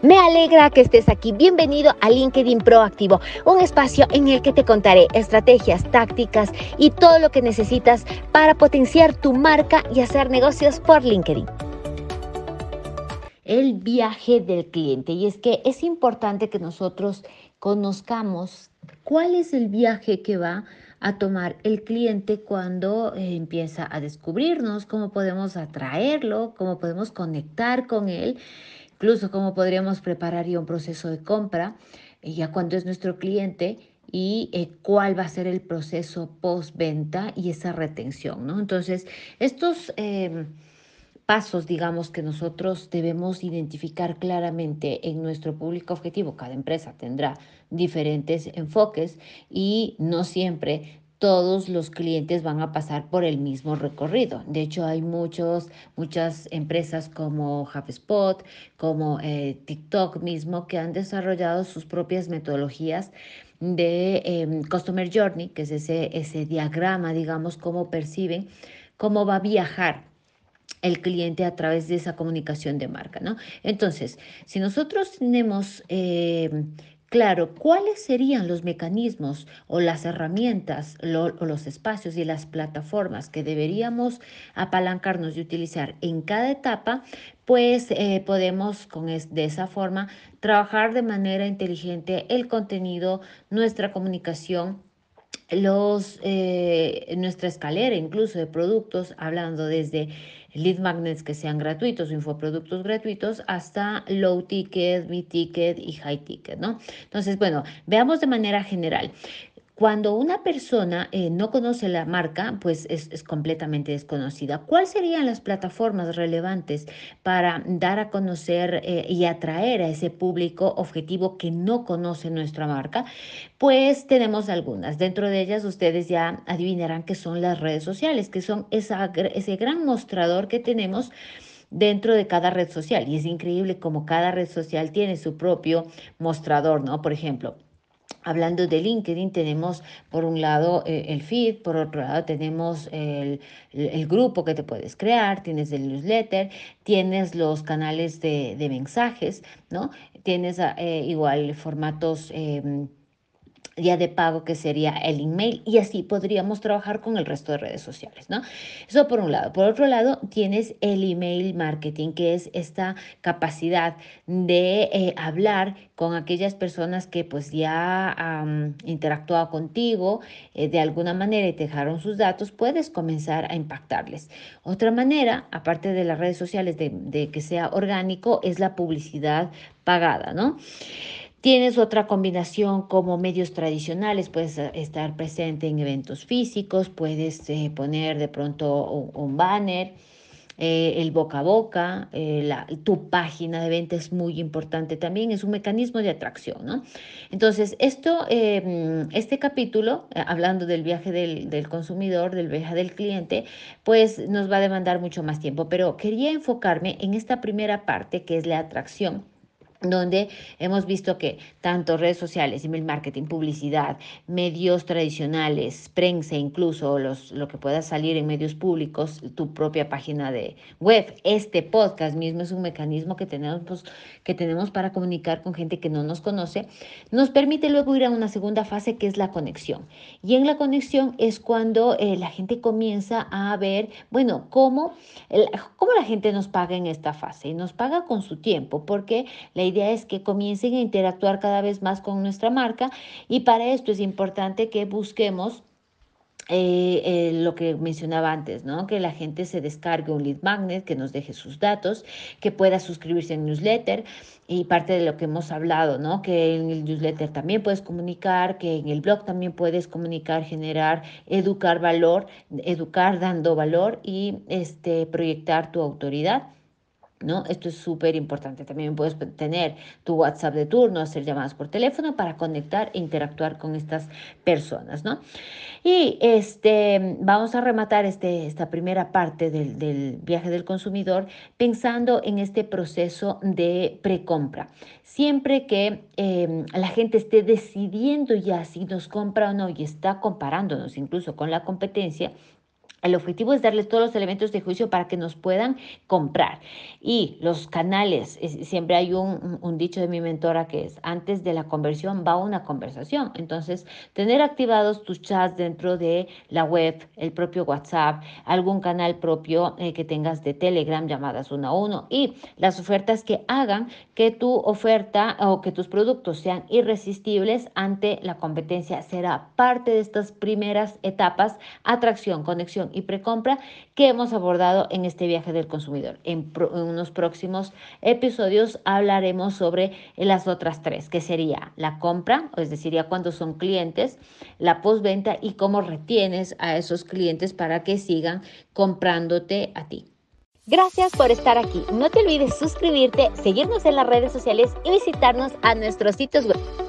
Me alegra que estés aquí. Bienvenido a LinkedIn Proactivo, un espacio en el que te contaré estrategias, tácticas y todo lo que necesitas para potenciar tu marca y hacer negocios por LinkedIn el viaje del cliente. Y es que es importante que nosotros conozcamos cuál es el viaje que va a tomar el cliente cuando eh, empieza a descubrirnos, cómo podemos atraerlo, cómo podemos conectar con él incluso cómo podríamos preparar ya un proceso de compra, eh, ya cuándo es nuestro cliente y eh, cuál va a ser el proceso postventa y esa retención, ¿no? Entonces, estos em, pasos, digamos, que nosotros debemos identificar claramente en nuestro público objetivo, cada empresa tendrá diferentes enfoques y no siempre todos los clientes van a pasar por el mismo recorrido. De hecho, hay muchos, muchas empresas como HubSpot, como eh, TikTok mismo, que han desarrollado sus propias metodologías de em, Customer Journey, que es ese, ese diagrama, digamos, cómo perciben cómo va a viajar el cliente a través de esa comunicación de marca, ¿no? Entonces, si nosotros tenemos em, claro cuáles serían los mecanismos o las herramientas o los espacios y las plataformas que deberíamos apalancarnos y utilizar en cada etapa, pues eh, podemos con de esa forma trabajar de manera inteligente el contenido, nuestra comunicación los, eh, nuestra escalera incluso de productos, hablando desde lead magnets que sean gratuitos, infoproductos gratuitos, hasta low ticket, mid ticket y high ticket, ¿no? Entonces, bueno, veamos de manera general. Cuando una persona eh, no conoce la marca, pues es, completamente desconocida. ¿Cuáles serían las plataformas relevantes para dar a conocer eh, y atraer a ese público objetivo que no conoce nuestra marca? Pues tenemos algunas. Dentro de ellas ustedes ya adivinarán que son las redes sociales, que son ese gran mostrador que tenemos dentro de cada red social. Y es increíble como cada red social tiene su propio mostrador, ¿no? Por ejemplo. Hablando de LinkedIn, tenemos por un lado eh, el feed, por otro lado tenemos el, grupo que te puedes crear, tienes el newsletter, tienes los canales de, mensajes, ¿no? Tienes ah, eh, igual formatos... Em, día de pago que sería el email y así podríamos trabajar con el resto de redes sociales, ¿no? Eso por un lado. Por otro lado, tienes el email marketing, que es esta capacidad de eh, hablar con aquellas personas que pues ya han interactuado contigo eh, de alguna manera y te dejaron sus datos, puedes comenzar a impactarles. Otra manera, aparte de las redes sociales, de que sea orgánico, es la publicidad pagada, ¿no? Tienes otra combinación como medios tradicionales, puedes eh, estar presente en eventos físicos, puedes eh, poner de pronto un, banner, eh, el boca a boca, tu página de venta es muy importante también, es un mecanismo de atracción, ¿no? Entonces, esto, em, este capítulo, hablando del viaje del, del consumidor, del viaje del cliente, pues nos va a demandar mucho más tiempo, pero quería enfocarme en esta primera parte que es la atracción donde hemos visto que tanto redes sociales, email marketing, publicidad, medios tradicionales, prensa, incluso los, lo que pueda salir en medios públicos, tu propia página de web, este podcast mismo es un mecanismo que tenemos, pues, que tenemos para comunicar con gente que no nos conoce, nos permite luego ir a una segunda fase que es la conexión. Y en la conexión es cuando eh, la gente comienza a ver, bueno, cómo, cómo la gente nos paga en esta fase y nos paga con su tiempo, porque la idea es que comiencen a interactuar cada vez más con nuestra marca y para esto es importante que busquemos eh, eh, lo que mencionaba antes, ¿no? Que la gente se descargue un lead magnet, que nos deje sus datos, que pueda suscribirse en newsletter y parte de lo que hemos hablado, ¿no? Que en el newsletter también puedes comunicar, que en el blog también puedes comunicar, generar, educar valor, educar dando valor y este proyectar tu autoridad. ¿no? Esto es súper importante. También puedes tener tu WhatsApp de turno, hacer llamadas por teléfono para conectar e interactuar con estas personas, ¿no? Y este, vamos a rematar este, esta primera parte del, viaje del consumidor pensando en este proceso de precompra. Siempre que em, la gente esté decidiendo ya si nos compra o no y está comparándonos incluso con la competencia, el objetivo es darles todos los elementos de juicio para que nos puedan comprar. Y los canales, siempre hay un, dicho de mi mentora que es, antes de la conversión va una conversación. Entonces, tener activados tus chats dentro de la web, el propio WhatsApp, algún canal propio eh, que tengas de Telegram, llamadas uno a uno, y las ofertas que hagan que tu oferta o que tus productos sean irresistibles ante la competencia será parte de estas primeras etapas, atracción, conexión y precompra que hemos abordado en este viaje del consumidor. En, unos próximos episodios hablaremos sobre las otras tres, que sería la compra, es decir, ya cuando son clientes, la postventa y cómo retienes a esos clientes para que sigan comprándote a ti. Gracias por estar aquí. No te olvides suscribirte, seguirnos en las redes sociales y visitarnos a nuestros sitios web.